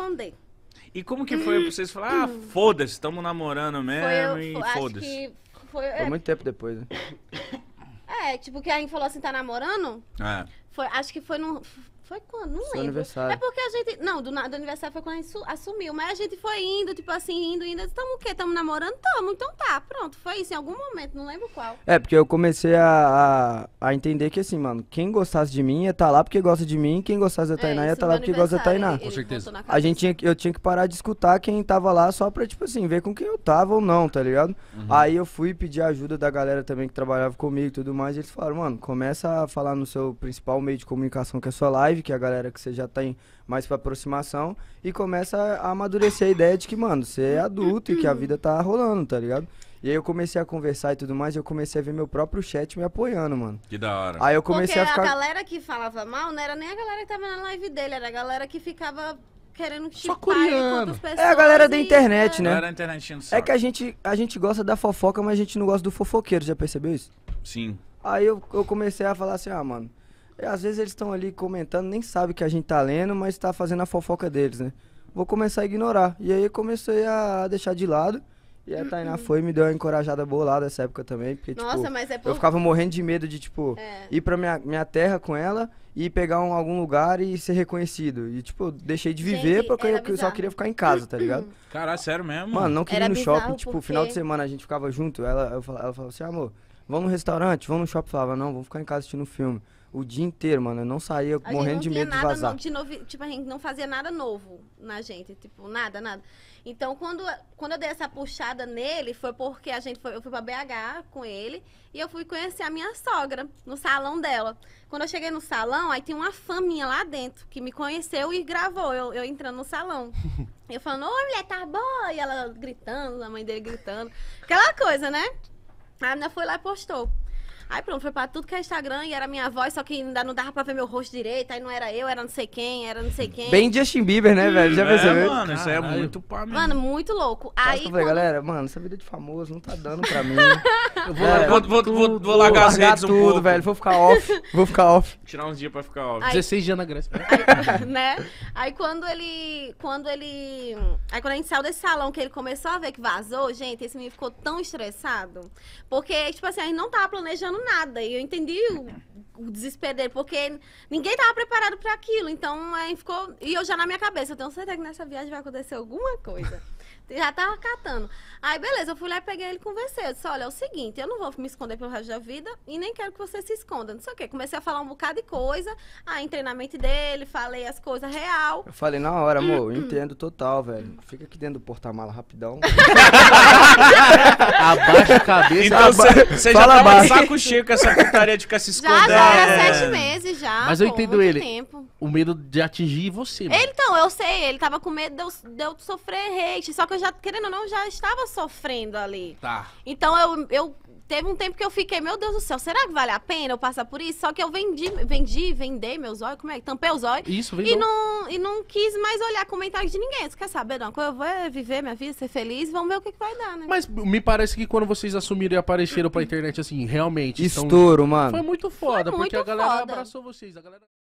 esconder. E como que foi pra vocês falar, ah, hum. foda-se, estamos namorando mesmo foi, eu, e foda-se. Foi, é, foi, muito tempo depois, né? É, tipo, que a gente falou assim, tá namorando? É. Foi, acho que foi num, foi quando? Não Seu lembro. aniversário. É porque a gente. Não, do, do aniversário foi quando a gente assumiu. Mas a gente foi indo, tipo assim, indo, indo. Estamos o quê? Estamos namorando? Tamo. Então tá, pronto. Foi isso em algum momento, não lembro qual. É, porque eu comecei a, a, a entender que assim, mano, quem gostasse de mim ia estar tá lá porque gosta de mim. Quem gostasse da é Tainá é, ia estar tá lá porque gosta da Tainá. Com certeza. A gente tinha, eu tinha que parar de escutar quem tava lá só pra, tipo assim, ver com quem eu tava ou não, tá ligado? Uhum. Aí eu fui pedir ajuda da galera também que trabalhava comigo e tudo mais. E eles falaram, mano, começa a falar no seu principal meio de comunicação, que é a sua live longe, que é a galera que você já tem tá mais pra aproximação, e começa a amadurecer a ideia de que, mano, você é adulto e que a vida tá rolando, tá ligado? E aí eu comecei a conversar e tudo mais, e eu comecei a ver meu próprio chat me apoiando, mano. Que da hora. Aí eu comecei Porque a ficar... a galera que falava mal não era nem a galera que tava na live dele, era a galera que ficava querendo Só É a galera da internet, e... né? A é. galera da internet é que a gente, a gente gosta da fofoca, mas a gente não gosta do fofoqueiro, já percebeu isso? Sim. Aí eu, eu comecei a falar assim, ah, mano, e às vezes eles estão ali comentando, nem sabe que a gente tá lendo, mas tá fazendo a fofoca deles, né? Vou começar a ignorar. E aí eu comecei a deixar de lado. E a Tainá uhum. foi e me deu uma encorajada boa lá dessa época também. Porque, Nossa, tipo, mas é por... Eu ficava morrendo de medo de, tipo, é. ir pra minha, minha terra com ela e pegar um, algum lugar e ser reconhecido. E, tipo, eu deixei de viver gente, porque eu só queria ficar em casa, tá ligado? Caralho, sério mesmo? Mano, não queria era ir no shopping. Tipo, final de semana a gente ficava junto. Ela, eu falava, ela falava assim, amor, Vamos no restaurante, vamos no shopping. Falava, não, vamos ficar em casa assistindo filme. O dia inteiro, mano. Eu não saía a morrendo de medo de vazar. de novo, tipo, a gente não fazia nada novo na gente. Tipo, nada, nada. Então, quando, quando eu dei essa puxada nele, foi porque a gente foi, eu fui pra BH com ele e eu fui conhecer a minha sogra no salão dela. Quando eu cheguei no salão, aí tem uma fã minha lá dentro que me conheceu e gravou eu, eu entrando no salão. Eu falando, ô mulher, tá bom? E ela gritando, a mãe dele gritando. Aquela coisa, né? A Ana foi lá e postou. Aí pronto, foi pra tudo que é Instagram e era minha voz, só que ainda não dava pra ver meu rosto direito, aí não era eu, era não sei quem, era não sei quem. Bem Justin Bieber, né, velho? Já é, percebeu? É, mano, isso aí é muito pá Mano, muito louco. Aí, eu falei, quando... galera, mano, essa vida de famoso não tá dando pra mim. Eu vou, é, vou, vou, tudo, vou, vou, largar as redes tudo, um pouco. velho. Vou ficar off. Vou ficar off. Tirar uns dias pra ficar off. Aí, 16 dias na Grécia. Aí, né? Aí quando ele. Quando ele. Aí quando a gente saiu desse salão que ele começou a ver que vazou, gente, esse menino ficou tão estressado. Porque, tipo assim, a gente não tava planejando nada. E eu entendi o, o desespero dele, porque ninguém tava preparado pra aquilo. Então, aí ficou. E eu já na minha cabeça, eu tenho certeza que nessa viagem vai acontecer alguma coisa. Já tava catando. Aí, beleza, eu fui lá, e peguei ele e conversei. Eu disse, olha, é o seguinte, eu não vou me esconder pelo resto da vida e nem quero que você se esconda. Não sei o quê. Comecei a falar um bocado de coisa. Aí, entrei na mente dele, falei as coisas real. Eu falei, na hora, amor, eu entendo total, velho. Fica aqui dentro do porta-mala rapidão. cabeça. Então você já tava saco cheio com essa putaria de ficar se escondendo. Já, já era sete meses já. Mas eu entendo ele. Tempo. O medo de atingir você. Mano. Ele, então, eu sei, ele tava com medo de eu, de eu sofrer hate. Só que eu já, querendo ou não, já estava sofrendo ali. Tá. Então eu, eu Teve um tempo que eu fiquei, meu Deus do céu, será que vale a pena eu passar por isso? Só que eu vendi, vendi, vendei meus olhos, como é? que Tampei os olhos. Isso, E não, e não quis mais olhar comentário de ninguém. Você quer saber, não? Eu vou viver minha vida, ser feliz, vamos ver o que, que vai dar, né? Mas me parece que quando vocês assumiram e apareceram pra internet, assim, realmente... Então, Estouro, estão... mano. Foi muito foda, Foi muito porque a galera foda. abraçou vocês, a galera...